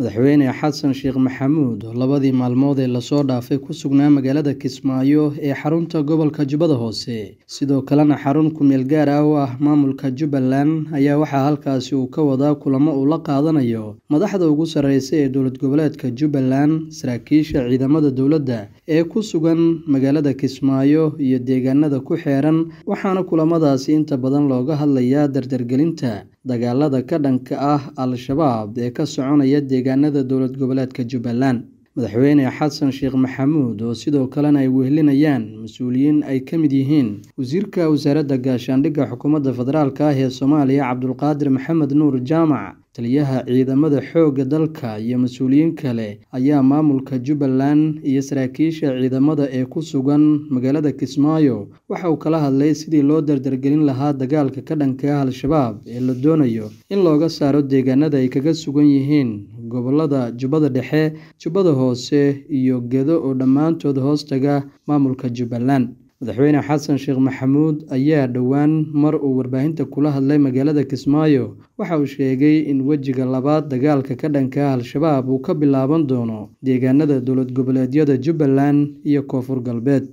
madaxweyne xasan sheekh maxamuud oo labadii maalmood ee lasoo dhaafay ku sugnaa magaalada kismaayo ee xarunta gobolka jubbada hoose sidoo kalena xarun kumeel gaar ah u ah maamulka jubbaland ayaa waxaa halkaasi uu ka wadaa kulamo uu la qaadanayo madaxda ugu sarreysa ee dowlad goboleedka jubbaland saraakiisha ciidamada dowladda ee ku sugan magaalada kismaayo iyo deegaanada ku xeeran waxaana kulamadaasi inta badan looga hadlayaa dardargelinta dagaalada ka dhanka ah al-shabaab ee ka soconaya deegaanada dowlad goboleedka jubbaland madaxweyne xasan sheekh maxamuud oo sidoo kalena ay wehlinayaan mas-uuliyiin ay ka mid yihiin wasiirka wasaaradda gaashaandhigga xukuumadda federaalk ah ee soomaaliya cabdulqaadir maxamed nuur jaamac taliyaha ciidamada xoogga dalka iyo mas-uuliyiin kale ayaa maamulka jubbaland iyo saraakiisha ciidamada ee ku sugan magaalada kismaayo waxa uu kala hadlay sidii loo dardargelin lahaa dagaalka ka dhanka ah al-shabaab ee la doonayo in looga saaro deegaanada ay kaga sugan yihiin gobollada Jubbada Dhexe, Jubbada Hoose iyo Gedo oo dhammaantood hoostaga maamulka Jubbaland. madaxweyne xasan sheekh maxamuud ayaa dhowaan mar uu warbaahinta kula hadlay magaalada kismaayo waxa uu sheegay in wejiga labaad dagaalka ka dhanka al-shabaab uu ka bilaaban doono deegaanada dowlad goboleedyada jubbaland iyo koonfur galbeed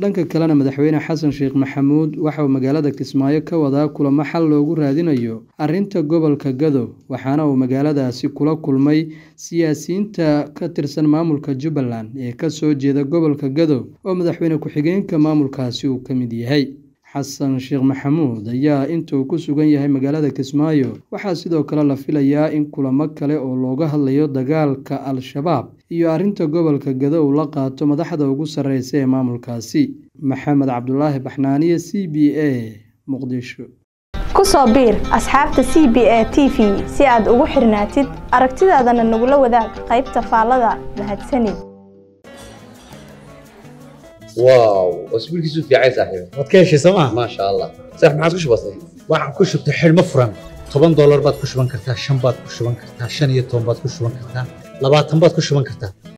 dhanka kalena madaxweyne xasan sheekh maxamuud waxauu magaalada kismaayo ka wadaa kulamo xal loogu raadinayo arrinta gobolka gadow waxaana uu magaaladaasi kula kulmay siyaasiyiinta ka tirsan maamulka jubbaland ee ka soo jeeda gobolka gadow oo madaxweyne ku-xigeenka maamulkaasi uu ka mid yahay xasan sheekh maxamuud ayaa intuu ku sugan yahay magaalada kismaayo waxaa sidoo kale la filayaa in kulamo kale oo looga hadlayo dagaalka al-shabaab iyo arrinta gobolka gado uu la qaato madaxda ugu sarreysa ee maamulkaasi maxamed cabdulaahi baxnaaniye c b a muqdisho kusoo biir asxaabta c b a t v si aad ugu xirnaatid aragtidaadana nagula wadaag qaybta faallada mahadsanid واو isbuulkiisu fiican saaxiib waad ka heshay soo ma ma sha allah saaxiib maxaad ku shubatay waxaan ku shubtay xidhmo furan toban doolar baad ku shuban kartaa shan baad ku shuban kartaa shan iyo toban baad ku shuban kartaa labaatan baad ku shuban kartaa